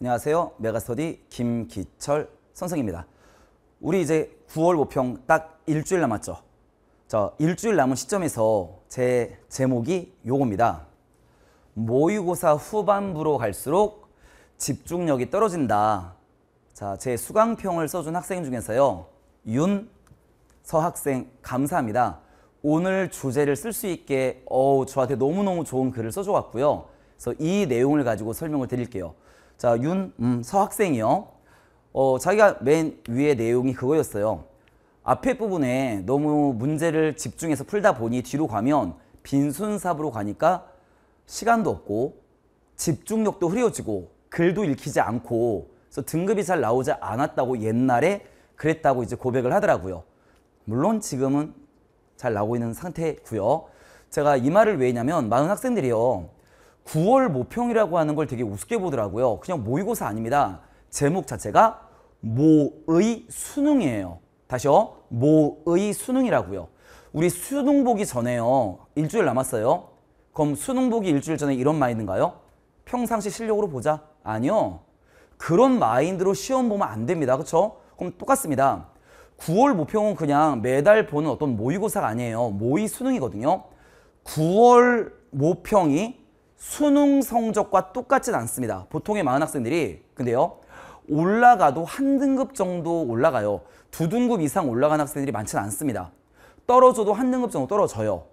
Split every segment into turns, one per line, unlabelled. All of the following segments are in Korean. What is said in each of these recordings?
안녕하세요. 메가스터디 김기철 선생입니다. 우리 이제 9월 모평 딱 일주일 남았죠. 자, 일주일 남은 시점에서 제 제목이 요겁니다. 모의고사 후반부로 갈수록 집중력이 떨어진다. 자, 제 수강평을 써준 학생 중에서요. 윤 서학생 감사합니다. 오늘 주제를 쓸 수 있게 어우 저한테 너무너무 좋은 글을 써줘왔고요. 그래서 이 내용을 가지고 설명을 드릴게요. 자, 윤, 음, 서학생이요. 어, 자기가 맨 위에 내용이 그거였어요. 앞에 부분에 너무 문제를 집중해서 풀다 보니 뒤로 가면 빈순삽으로 가니까 시간도 없고 집중력도 흐려지고 글도 읽히지 않고 그래서 등급이 잘 나오지 않았다고 옛날에 그랬다고 이제 고백을 하더라고요. 물론 지금은 잘 나오고 있는 상태고요. 제가 이 말을 왜냐면 많은 학생들이요. 9월 모평이라고 하는 걸 되게 우습게 보더라고요. 그냥 모의고사 아닙니다. 제목 자체가 모의 수능이에요. 다시요. 모의 수능이라고요. 우리 수능 보기 전에요. 일주일 남았어요. 그럼 수능 보기 일주일 전에 이런 마인드인가요? 평상시 실력으로 보자. 아니요. 그런 마인드로 시험 보면 안 됩니다. 그렇죠? 그럼 똑같습니다. 9월 모평은 그냥 매달 보는 어떤 모의고사가 아니에요. 모의 수능이거든요. 9월 모평이 수능 성적과 똑같진 않습니다. 보통의 많은 학생들이 근데요. 올라가도 한 등급 정도 올라가요. 두 등급 이상 올라간 학생들이 많지 않습니다. 떨어져도 한 등급 정도 떨어져요.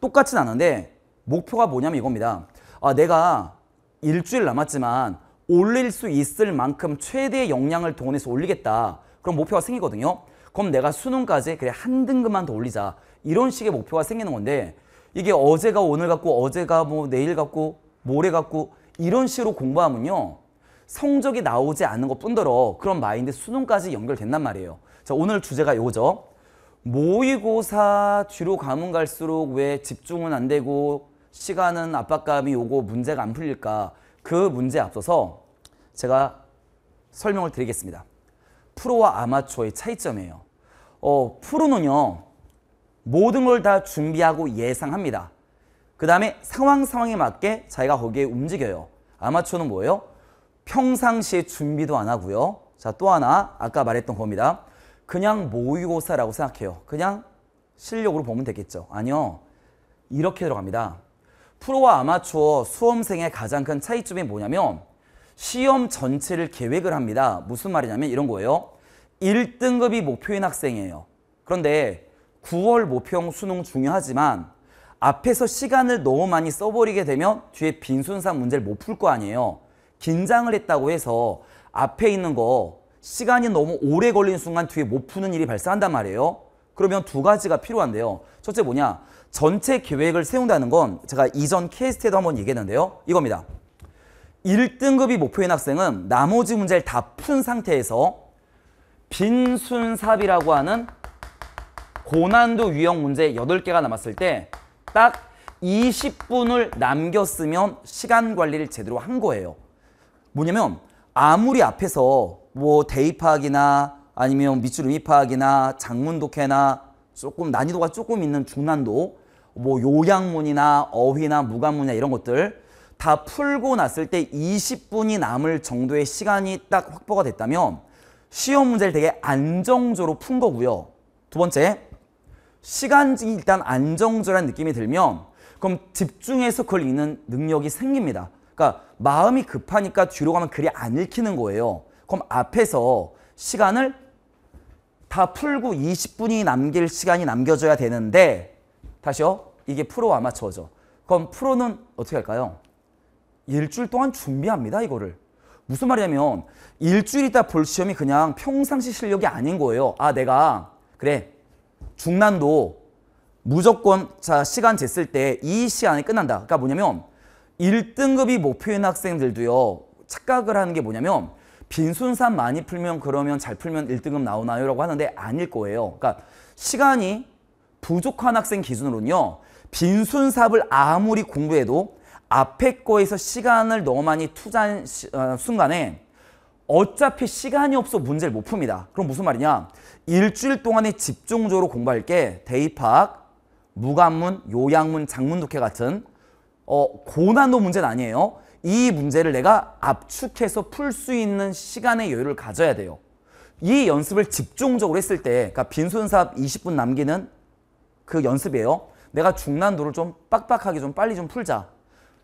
똑같진 않은데 목표가 뭐냐면 이겁니다. 아, 내가 일주일 남았지만 올릴 수 있을 만큼 최대의 역량을 동원해서 올리겠다. 그럼 목표가 생기거든요. 그럼 내가 수능까지 그래 한 등급만 더 올리자. 이런 식의 목표가 생기는 건데 이게 어제가 오늘 같고 어제가 뭐 내일 같고 모레 같고 이런 식으로 공부하면요. 성적이 나오지 않는 것 뿐더러 그런 마인드 수능까지 연결된단 말이에요. 자 오늘 주제가 이거죠 모의고사 뒤로 가면 갈수록 왜 집중은 안 되고 시간은 압박감이 오고 문제가 안 풀릴까 그 문제에 앞서서 제가 설명을 드리겠습니다. 프로와 아마추어의 차이점이에요. 어, 프로는요. 모든 걸 다 준비하고 예상합니다. 그 다음에 상황 상황에 맞게 자기가 거기에 움직여요. 아마추어는 뭐예요? 평상시에 준비도 안 하고요. 자, 또 하나 아까 말했던 겁니다. 그냥 모의고사라고 생각해요. 그냥 실력으로 보면 되겠죠. 아니요. 이렇게 들어갑니다. 프로와 아마추어 수험생의 가장 큰 차이점이 뭐냐면 시험 전체를 계획을 합니다. 무슨 말이냐면 이런 거예요. 1등급이 목표인 학생이에요. 그런데 9월 모평 수능 중요하지만 앞에서 시간을 너무 많이 써버리게 되면 뒤에 빈손상 문제를 못 풀 거 아니에요. 긴장을 했다고 해서 앞에 있는 거 시간이 너무 오래 걸린 순간 뒤에 못 푸는 일이 발생한단 말이에요. 그러면 두 가지가 필요한데요. 첫째 뭐냐? 전체 계획을 세운다는 건 제가 이전 케이스 때도 한번 얘기했는데요. 이겁니다. 1등급이 목표인 학생은 나머지 문제를 다 푼 상태에서 빈순삽이라고 하는 고난도 유형 문제 8개가 남았을 때 딱 20분을 남겼으면 시간 관리를 제대로 한 거예요. 뭐냐면 아무리 앞에서 뭐 대입학이나 아니면 밑줄 음입학이나 장문독해나 조금 난이도가 조금 있는 중난도 뭐 요양문이나 어휘나 무관문이나 이런 것들 다 풀고 났을 때 20분이 남을 정도의 시간이 딱 확보가 됐다면 시험 문제를 되게 안정적으로 푼 거고요. 두 번째, 시간이 일단 안정적이라는 느낌이 들면 그럼 집중해서 그걸 읽는 능력이 생깁니다. 그러니까 마음이 급하니까 뒤로 가면 글이 안 읽히는 거예요. 그럼 앞에서 시간을 다 풀고 20분이 남길 시간이 남겨져야 되는데 다시요. 이게 프로 아마추어죠. 그럼 프로는 어떻게 할까요? 일주일 동안 준비합니다. 이거를. 무슨 말이냐면 일주일 있다 볼 시험이 그냥 평상시 실력이 아닌 거예요. 아 내가 그래 중난도 무조건 자 시간 쟀을 때 이 시간에 끝난다. 그러니까 뭐냐면 1등급이 목표인 학생들도요. 착각을 하는 게 뭐냐면 빈순산 많이 풀면 그러면 잘 풀면 1등급 나오나요? 라고 하는데 아닐 거예요. 그러니까 시간이 부족한 학생 기준으로는요. 빈순삽을 아무리 공부해도 앞에 거에서 시간을 너무 많이 투자한 어, 순간에 어차피 시간이 없어 문제를 못 풉니다. 그럼 무슨 말이냐? 일주일 동안에 집중적으로 공부할 게 대입학, 무관문, 요양문, 장문독해 같은 어, 고난도 문제는 아니에요. 이 문제를 내가 압축해서 풀 수 있는 시간의 여유를 가져야 돼요. 이 연습을 집중적으로 했을 때, 그러니까 빈손사업 20분 남기는 그 연습이에요. 내가 중난도를 좀 빡빡하게 좀 빨리 좀 풀자.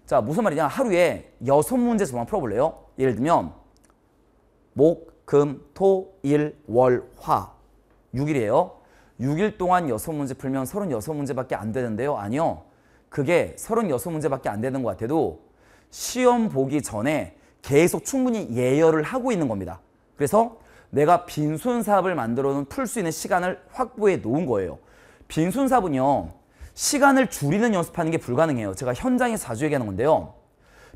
자, 무슨 말이냐. 하루에 여섯 문제 저만 풀어볼래요? 예를 들면 목, 금, 토, 일, 월, 화 6일이에요. 6일 동안 6문제 풀면 36문제밖에 안 되는데요. 아니요. 그게 36문제밖에 안 되는 것 같아도 시험 보기 전에 계속 충분히 예열을 하고 있는 겁니다. 그래서 내가 빈손삽을 만들어 놓은 풀 수 있는 시간을 확보해 놓은 거예요. 빈손삽은요. 시간을 줄이는 연습하는 게 불가능해요. 제가 현장에 자주 얘기하는 건데요.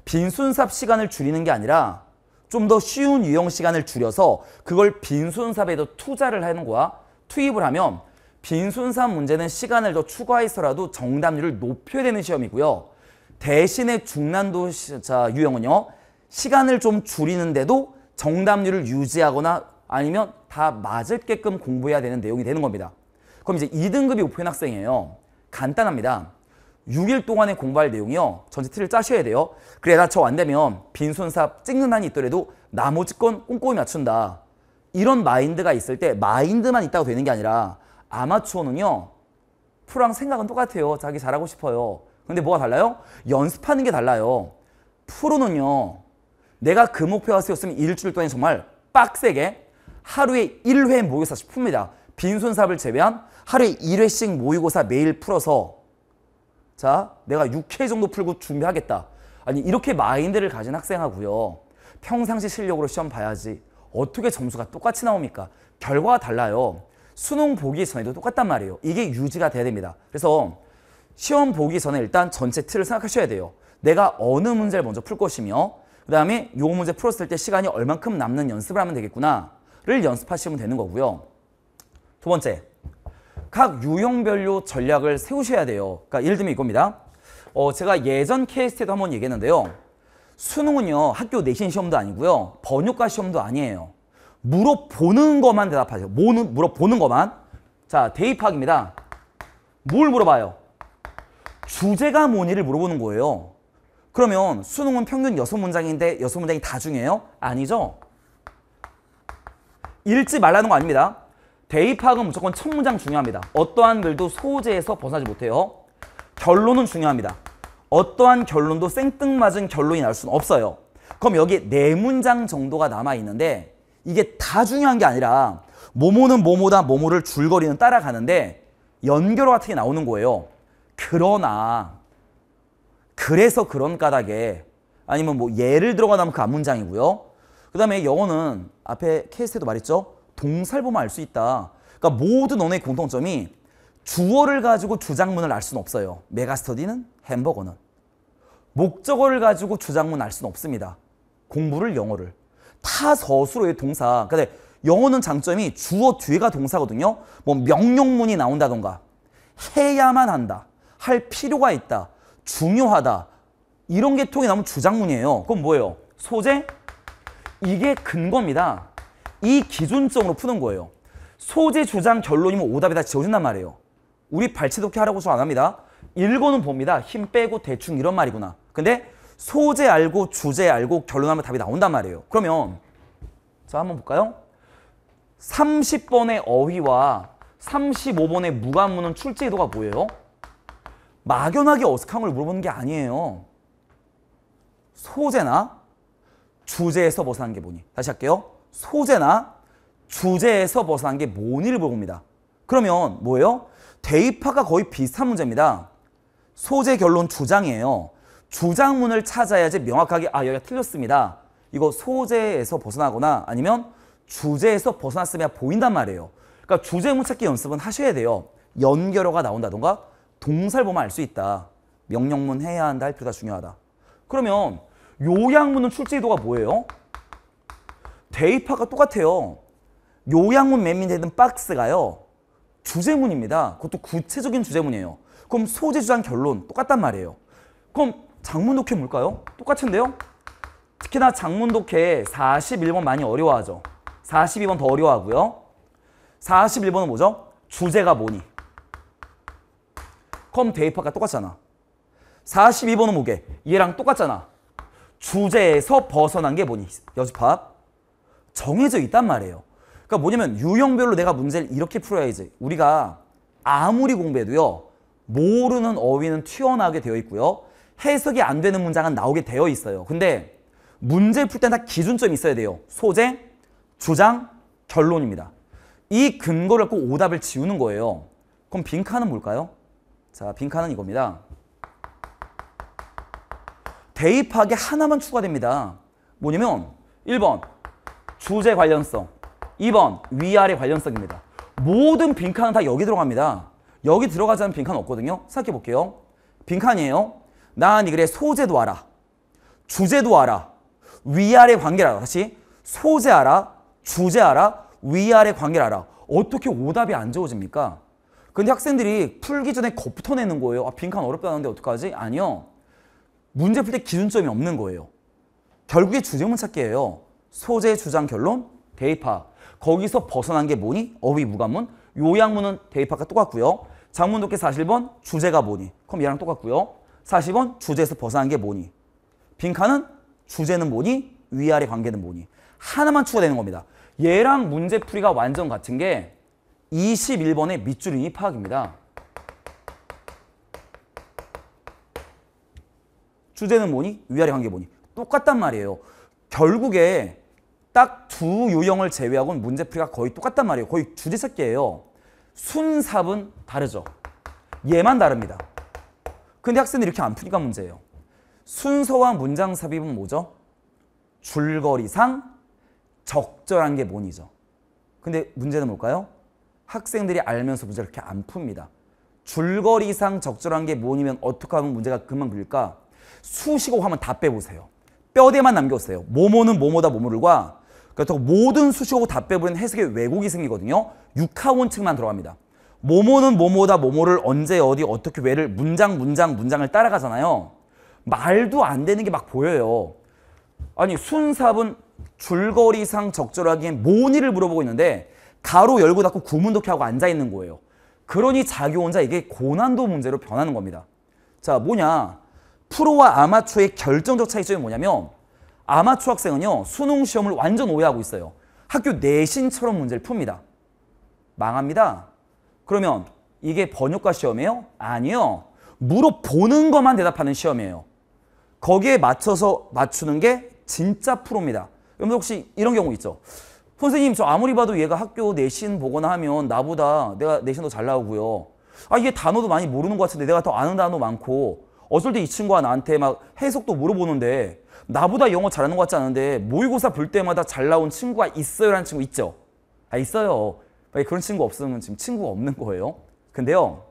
빈손삽 시간을 줄이는 게 아니라 좀더 쉬운 유형 시간을 줄여서 그걸 빈손삽에도 투자를 하는 거야. 투입을 하면 빈손삽 문제는 시간을 더 추가해서라도 정답률을 높여야 되는 시험이고요. 대신에 중난도 시, 자, 유형은요. 시간을 좀 줄이는데도 정답률을 유지하거나 아니면 다 맞을게끔 공부해야 되는 내용이 되는 겁니다. 그럼 이제 2등급이 우편 학생이에요. 간단합니다. 6일 동안에 공부할 내용이요. 전체 틀을 짜셔야 돼요. 그래, 나저안 되면 빈손삽 찍는 한이 있더라도 나머지 건 꼼꼼히 맞춘다. 이런 마인드가 있을 때 마인드만 있다고 되는 게 아니라 아마추어는요. 프랑 생각은 똑같아요. 자기 잘하고 싶어요. 근데 뭐가 달라요? 연습하는 게 달라요. 프로는요. 내가 그 목표가 세웠으면 일주일 동안 정말 빡세게 하루에 1회 모의고사씩 풉니다. 빈손삽을 제외한 하루에 1회씩 모의고사 매일 풀어서 자, 내가 6회 정도 풀고 준비하겠다. 아니, 이렇게 마인드를 가진 학생하고요. 평상시 실력으로 시험 봐야지. 어떻게 점수가 똑같이 나옵니까? 결과가 달라요. 수능 보기 전에도 똑같단 말이에요. 이게 유지가 돼야 됩니다. 그래서 시험 보기 전에 일단 전체 틀을 생각하셔야 돼요. 내가 어느 문제를 먼저 풀 것이며 그 다음에 요 문제 풀었을 때 시간이 얼만큼 남는 연습을 하면 되겠구나 를 연습하시면 되는 거고요. 두 번째, 각 유형별로 전략을 세우셔야 돼요. 그러니까 예를 들면 이겁니다. 어, 제가 예전 케이스에도 한번 얘기했는데요. 수능은요 학교 내신 시험도 아니고요 번역가 시험도 아니에요. 물어보는 것만 대답하세요. 모는, 뭐 물어보는 것만. 자 대입학입니다. 뭘 물어봐요? 주제가 뭐니를 물어보는 거예요. 그러면 수능은 평균 여 문장인데 여 문장이 다 중요해요? 아니죠. 읽지 말라는 거 아닙니다. 대입 파악은 무조건 청 문장 중요합니다. 어떠한 글도 소재에서 벗어나지 못해요. 결론은 중요합니다. 어떠한 결론도 생뚱맞은 결론이 날 수는 없어요. 그럼 여기 네 문장 정도가 남아있는데 이게 다 중요한 게 아니라 모모는 모모다 모모를 줄거리는 따라가는데 연결어 같은 게 나오는 거예요. 그러나 그래서 그런 까닭에 아니면 뭐 예를 들어가 다면그 앞문장이고요. 그 다음에 영어는 앞에 케이스에도 말했죠. 동사를 보면 알 수 있다. 그러니까 모든 언어의 공통점이 주어를 가지고 주장문을 알 수는 없어요. 메가스터디는 햄버거는. 목적어를 가지고 주장문 을알 수는 없습니다. 공부를 영어를. 타서술어의 동사. 근데 영어는 장점이 주어 뒤에가 동사거든요. 뭐 명령문이 나온다던가 해야만 한다. 할 필요가 있다. 중요하다. 이런 계통이 나오면 주장문이에요. 그건 뭐예요? 소재? 이게 근거입니다. 이 기준점으로 푸는 거예요. 소재, 주장, 결론이면 오답이 다 지워진단 말이에요. 우리 발치독해 하라고 해서 안 합니다. 읽어는 봅니다. 힘 빼고 대충 이런 말이구나. 근데 소재 알고 주제 알고 결론하면 답이 나온단 말이에요. 그러면 자 한번 볼까요? 30번의 어휘와 35번의 무관문은 출제도가 뭐예요? 막연하게 어색한 걸 물어보는 게 아니에요. 소재나 주제에서 벗어나게 뭐니? 다시 할게요. 소재나 주제에서 벗어난 게 뭔일을 물어봅니다. 그러면 뭐예요? 대입학과 거의 비슷한 문제입니다. 소재 결론 주장이에요. 주장문을 찾아야지 명확하게 아 여기가 틀렸습니다. 이거 소재에서 벗어나거나 아니면 주제에서 벗어났으면 보인단 말이에요. 그러니까 주제문 찾기 연습은 하셔야 돼요. 연결어가 나온다던가 동사를 보면 알 수 있다. 명령문 해야 한다 할 필요가 중요하다. 그러면 요약문은 출제도가 뭐예요? 대입하가 똑같아요. 요양문 맨민 되는 박스가요. 주제문입니다. 그것도 구체적인 주제문이에요. 그럼 소재 주장 결론 똑같단 말이에요. 그럼 장문 독해 뭘까요? 똑같은데요? 특히나 장문 독해 41번 많이 어려워하죠. 42번 더 어려워하고요. 41번은 뭐죠? 주제가 뭐니? 컴 대입학과 똑같잖아. 42번은 뭐게? 얘랑 똑같잖아. 주제에서 벗어난 게 뭐니? 여집합. 정해져 있단 말이에요. 그러니까 뭐냐면 유형별로 내가 문제를 이렇게 풀어야지. 우리가 아무리 공부해도요. 모르는 어휘는 튀어나오게 되어 있고요. 해석이 안 되는 문장은 나오게 되어 있어요. 근데 문제 풀 때는 다 기준점이 있어야 돼요. 소재, 주장, 결론입니다. 이 근거를 갖고 오답을 지우는 거예요. 그럼 빈칸은 뭘까요? 자, 빈칸은 이겁니다. 대입하기 하나만 추가됩니다. 뭐냐면 1번 주제 관련성. 2번 위아래 관련성입니다. 모든 빈칸은 다 여기 들어갑니다. 여기 들어가지 않은 빈칸 없거든요. 생각해 볼게요. 빈칸이에요. 난 이글의 소재도 알아. 주제도 알아. 위아래 관계를 알아. 다시 소재 알아. 주제 알아. 위아래 관계를 알아. 어떻게 오답이 안 지워집니까? 근데 학생들이 풀기 전에 겁부터 내는 거예요. 아, 빈칸 어렵다는데 어떡하지? 아니요. 문제 풀 때 기준점이 없는 거예요. 결국에 주제문 찾기예요. 소재 주장 결론 대입하 거기서 벗어난 게 뭐니? 어휘 무관문 요약문은 대입하가 똑같고요. 장문 독해 41번 주제가 뭐니? 그럼 얘랑 똑같고요. 40번 주제에서 벗어난 게 뭐니? 빈칸은 주제는 뭐니? 위아래 관계는 뭐니? 하나만 추가되는 겁니다. 얘랑 문제풀이가 완전 같은 게 21번의 밑줄임이 파악입니다. 주제는 뭐니? 위아래 관계 뭐니? 똑같단 말이에요. 결국에 딱두 유형을 제외하고는 문제풀이가 거의 똑같단 말이에요. 거의 주제찾기예요. 순삽은 다르죠. 얘만 다릅니다. 근데 학생들이 이렇게 안 푸니까 문제예요. 순서와 문장 삽입은 뭐죠? 줄거리상 적절한 게 뭔이죠. 근데 문제는 뭘까요? 학생들이 알면서 문제를 이렇게 안 풉니다. 줄거리상 적절한 게 뭐니면 어떻게 하면 문제가 그만 풀릴까? 수식어 하면 다 빼보세요. 뼈대만 남겼어요 모모는 모모다 모모를과 그렇다고 그러니까 모든 수식어고 다 빼버리는 해석의 왜곡이 생기거든요. 육하원칙만 들어갑니다. 모모는 모모다 모모를 언제 어디 어떻게 왜를 문장 문장 문장을 따라가잖아요. 말도 안 되는 게 막 보여요. 아니 순삽은 줄거리상 적절하기엔 모니를 물어보고 있는데 가로 열고 닫고 구문독해 하고 앉아있는 거예요. 그러니 자기 혼자 이게 고난도 문제로 변하는 겁니다. 자 뭐냐 프로와 아마추어의 결정적 차이점이 뭐냐면 아마추어 학생은요 수능 시험을 완전 오해하고 있어요. 학교 내신처럼 문제를 풉니다. 망합니다. 그러면 이게 번역과 시험이에요? 아니요. 물어보는 것만 대답하는 시험이에요. 거기에 맞춰서 맞추는 게 진짜 프로입니다. 여러분 혹시 이런 경우 있죠? 선생님 저 아무리 봐도 얘가 학교 내신 보거나 하면 나보다 내가 내신도 잘 나오고요. 아 이게 단어도 많이 모르는 것 같은데 내가 더 아는 단어 많고 어쩔 때 이 친구가 나한테 막 해석도 물어보는데 나보다 영어 잘하는 것 같지 않은데 모의고사 볼 때마다 잘 나온 친구가 있어요라는 친구 있죠? 아 있어요. 그런 친구 없으면 지금 친구가 없는 거예요. 근데요.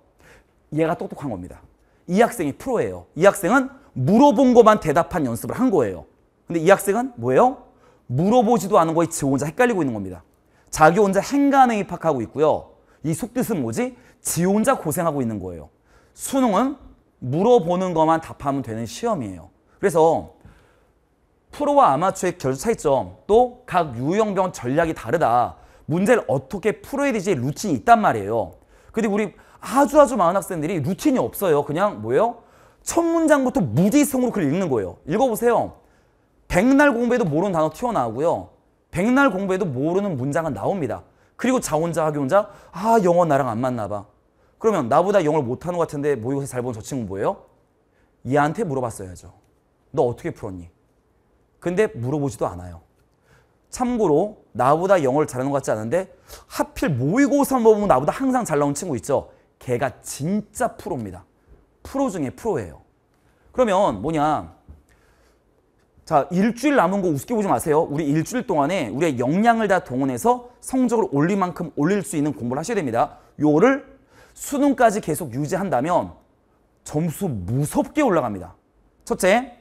얘가 똑똑한 겁니다. 이 학생이 프로예요. 이 학생은 물어본 것만 대답한 연습을 한 거예요. 근데 이 학생은 뭐예요? 물어보지도 않은 거에 지 혼자 헷갈리고 있는 겁니다. 자기 혼자 행간에 입학하고 있고요. 이 속뜻은 뭐지? 지 혼자 고생하고 있는 거예요. 수능은 물어보는 것만 답하면 되는 시험이에요. 그래서 프로와 아마추어의 결 차이점 또 각 유형병 전략이 다르다. 문제를 어떻게 풀어야 되지 루틴이 있단 말이에요. 근데 우리 아주 아주 많은 학생들이 루틴이 없어요. 그냥 뭐예요? 첫 문장부터 무지성으로 글을 읽는 거예요. 읽어보세요. 백날 공부에도 모르는 단어 튀어나오고요. 백날 공부에도 모르는 문장은 나옵니다. 그리고 자 혼자 학용자아 영어 나랑 안 맞나 봐. 그러면 나보다 영어를 못하는 것 같은데 모의고사 뭐 잘본 저 친구 뭐예요? 얘한테 물어봤어야죠. 너 어떻게 풀었니? 근데 물어보지도 않아요. 참고로 나보다 영어를 잘하는 것 같지 않은데 하필 모의고사 한 보면 나보다 항상 잘 나온 친구 있죠. 걔가 진짜 프로입니다. 프로 중에 프로예요. 그러면 뭐냐. 자 일주일 남은 거 우습게 보지 마세요. 우리 일주일 동안에 우리의 역량을 다 동원해서 성적을 올릴 만큼 올릴 수 있는 공부를 하셔야 됩니다. 요거를 수능까지 계속 유지한다면 점수 무섭게 올라갑니다. 첫째,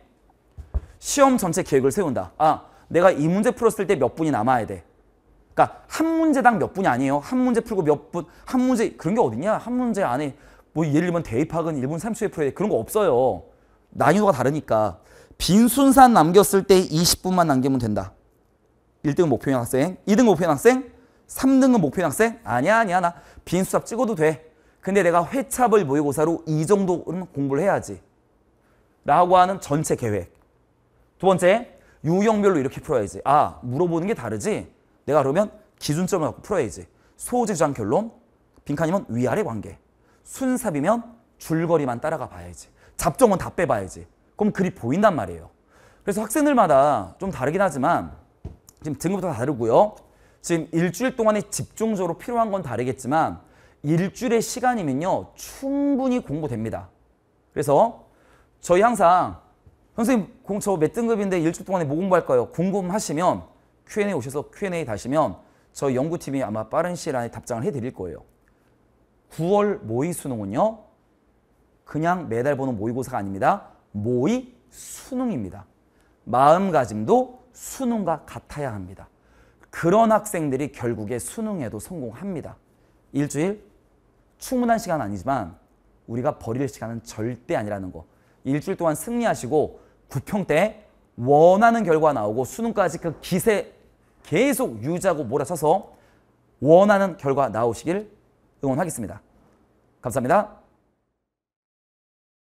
시험 전체 계획을 세운다. 아, 내가 이 문제 풀었을 때 몇 분이 남아야 돼. 그러니까 한 문제당 몇 분이 아니에요. 한 문제 풀고 몇 분, 한 문제 그런 게 어딨냐? 한 문제 안에 뭐 예를 들면 대입학은 1분 30초에 풀어야 돼. 그런 거 없어요. 난이도가 다르니까. 빈순산 남겼을 때 20분만 남기면 된다. 1등 은 목표인 학생, 2등 목표인 학생, 3등은 목표인 학생? 아니야, 아니야. 나 빈수업 찍어도 돼. 근데 내가 회차별 모의고사로 이 정도는 공부를 해야지. 라고 하는 전체 계획. 두 번째, 유형별로 이렇게 풀어야지. 아, 물어보는 게 다르지? 내가 그러면 기준점을 갖고 풀어야지. 소재 주장 결론, 빈칸이면 위아래 관계. 순삽이면 줄거리만 따라가 봐야지. 잡종은 다 빼봐야지. 그럼 글이 보인단 말이에요. 그래서 학생들마다 좀 다르긴 하지만 지금 등급도 다르고요. 지금 일주일 동안에 집중적으로 필요한 건 다르겠지만 일주일의 시간이면요. 충분히 공부됩니다. 그래서 저희 항상 선생님 저 몇 등급인데 일주일 동안에 뭐 공부할까요? 궁금하시면 Q&A 오셔서 Q&A 다시면 저 연구팀이 아마 빠른 시일 안에 답장을 해드릴 거예요. 9월 모의 수능은요. 그냥 매달 보는 모의고사가 아닙니다. 모의 수능입니다. 마음가짐도 수능과 같아야 합니다. 그런 학생들이 결국에 수능에도 성공합니다. 일주일 충분한 시간 아니지만 우리가 버릴 시간은 절대 아니라는 거. 일주일 동안 승리하시고 9평 때 원하는 결과 나오고 수능까지 그 기세 계속 유지하고 몰아쳐서 원하는 결과 나오시길 응원하겠습니다. 감사합니다.